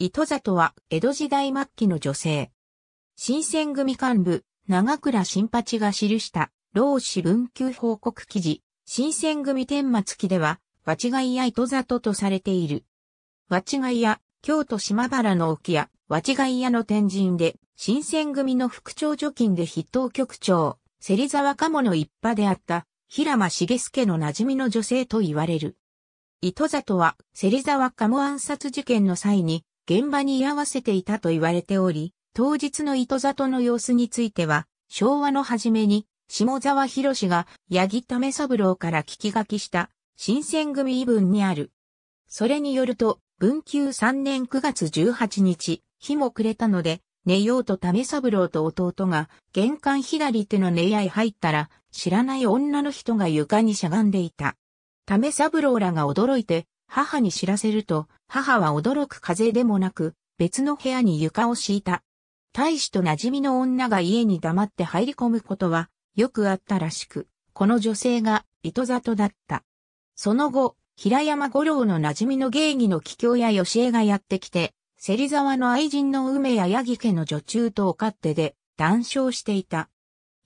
糸里は江戸時代末期の女性。新選組幹部、長倉新八が記した、老子文久報告記事、新選組天末記では、わちがいや糸里とされている。わちがいや、京都島原の沖や、わちがいやの天神で、新選組の副長助金で筆頭局長、芹沢鴨の一派であった、平間重助の馴染みの女性と言われる。糸里は芹沢鴨暗殺事件の際に、現場に居合わせていたと言われており、当日の糸里の様子については、昭和の初めに、下沢博士が、八木為三郎から聞き書きした、新選組異文にある。それによると、文久3年9月18日、日も暮れたので、寝ようと為三郎と弟が、玄関左手の寝屋へ入ったら、知らない女の人が床にしゃがんでいた。為三郎らが驚いて、母に知らせると、母は驚く風でもなく、別の部屋に床を敷いた。大使と馴染みの女が家に黙って入り込むことは、よくあったらしく、この女性が、糸里だった。その後、平山五郎の馴染みの芸妓の桔梗や吉江がやってきて、芹沢の愛人の梅や八木家の女中とお勝手で談笑していた。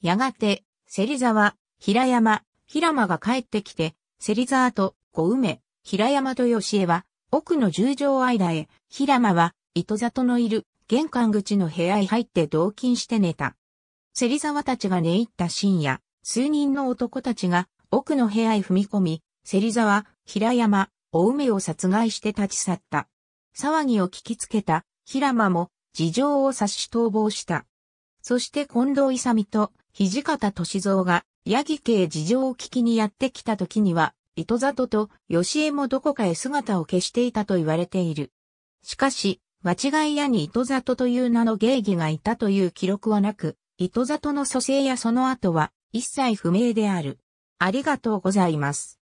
やがて、芹沢、平山、平間が帰ってきて、芹沢と小梅、平山と吉江は、奥の十条間へ、平間は、糸里のいる、玄関口の部屋へ入って同勤して寝た。芹沢たちが寝入った深夜、数人の男たちが、奥の部屋へ踏み込み、芹沢、平山、お梅を殺害して立ち去った。騒ぎを聞きつけた、平間も、事情を察し逃亡した。そして近藤勇と、土方歳三が、八木家へ事情を聞きにやってきた時には、糸里と吉江もどこかへ姿を消していたと言われている。しかし、間違い屋に糸里という名の芸妓がいたという記録はなく、糸里の蘇生やその後は一切不明である。ありがとうございます。